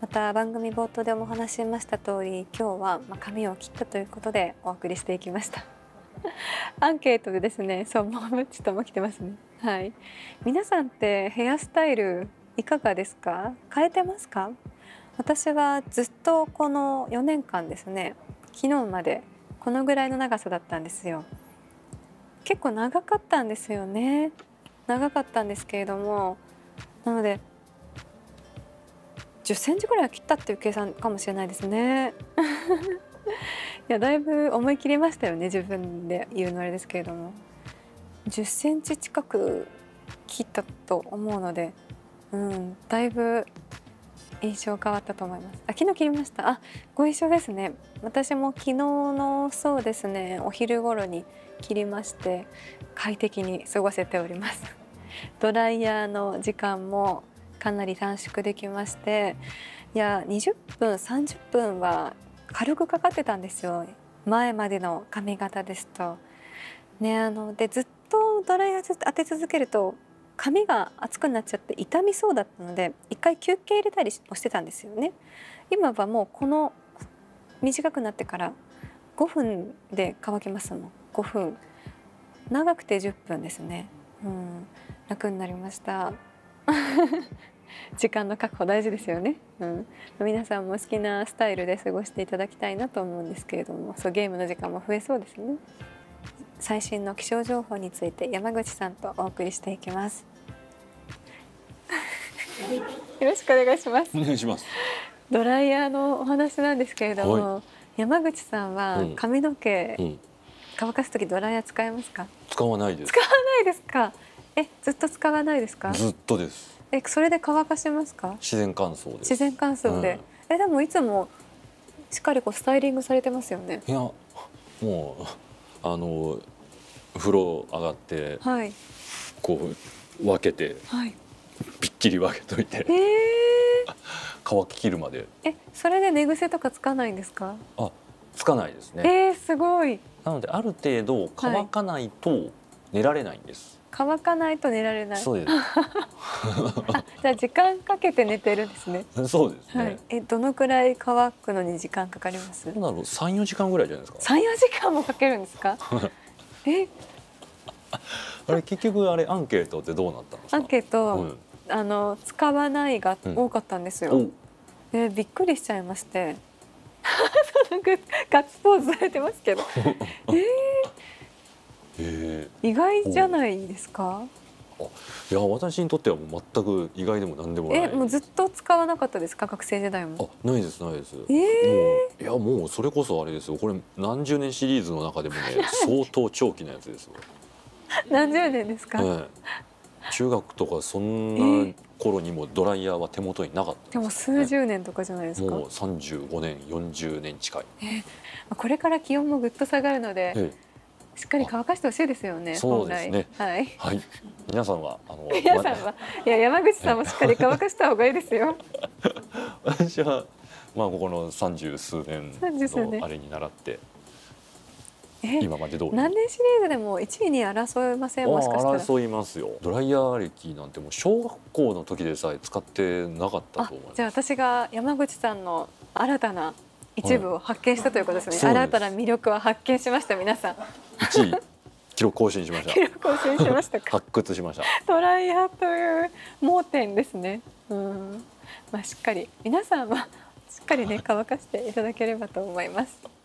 また番組冒頭でもお話しました通り今日は髪を切ったということでお送りしていきました アンケートでですねそうもうちょっとも来てますねはい皆さんってヘアスタイルいかがですか変えてますか私はずっとこの4年間ですね昨日までこのぐらいの長さだったんですよ結構長かったんですよね長かったんですけれどもなので10センチぐらいは切ったっていう計算かもしれないですね。いやだいぶ思い切りましたよね自分で言うのあれですけれども10センチ近く切ったと思うので、うん、だいぶ印象変わったと思いますあ昨日切りましたあご一緒ですね私も昨日のそうですねお昼頃に切りまして快適に過ごせておりますドライヤーの時間もかなり短縮できましていや20分30分は軽くかかってたんですよ前までの髪型ですと。ね、あのでずっとドライヤー当て続けると髪が熱くなっちゃって痛みそうだったので一回休憩入れたりもしてたんですよね。今はもうこの短くなってから5分で乾きますもん5分長くて10分ですね、うん、楽になりました。時間の確保大事ですよね、うん、皆さんも好きなスタイルで過ごしていただきたいなと思うんですけれどもそうゲームの時間も増えそうですね最新の気象情報について山口さんとお送りしていきます よろしくお願いしますお願いしますドライヤーのお話なんですけれども、はい、山口さんは髪の毛、うん乾かす時ドライヤー使えますか使わないです使わないですかえ、ずっと使わないですか。ずっとです。え、それで乾かしますか。自然乾燥で自然乾燥で、うん、え、でもいつも。しっかりこうスタイリングされてますよね。いや、もう。あの。風呂上がって。はい。こう。分けて。はい。びっきり分けといて。えー、乾ききるまで。え、それで寝癖とかつかないんですか。あ、つかないですね。えー、すごい。なので、ある程度乾かないと。寝られないんです。乾かないと寝られない。そうです。じゃあ時間かけて寝てるんですね。そうです、ね、はい。えどのくらい乾くのに時間かかります？なるだろ三四時間ぐらいじゃないですか。三四時間もかけるんですか？え。あれ結局あれアンケートってどうなったアンケート、うん、あの使わないが多かったんですよ。うん、でびっくりしちゃいまして。なんかガッツポーズされてますけど。えー意外じゃないですかいや私にとってはもう全く意外でも何でもないえもうずっと使わなかったですか学生時代もあないですないです、えー、いやもうそれこそあれですよこれ何十年シリーズの中でもね相当長期なやつですよ 何十年ですか、ね、中学とかそんな頃にもドライヤーは手元になかったで、ね,、も数十年とかじゃないですかもう35年40年近い、えー、これから気温もぐっと下がるので、ええしっかり乾かしてほしいですよね。そうですね。はい。はい。皆さんはあの 皆さんはいや山口さんもしっかり乾かした方がいいですよ。私はまあここの三十数年三十数年。あれに習って。今までどう何年シリーズでも1位に争いませんもしかしたら争いますよドライヤー歴なんてもう小学校の時でさえ使ってなかったと思いますじゃあ私が山口さんの新たな一部を発見したということですね、はい、新たな魅力は発見しました皆さん1位記録更新しました記録更新しましたか 発掘しましたトライアという盲点ですねうんまあしっかり皆さんはしっかりね乾かしていただければと思います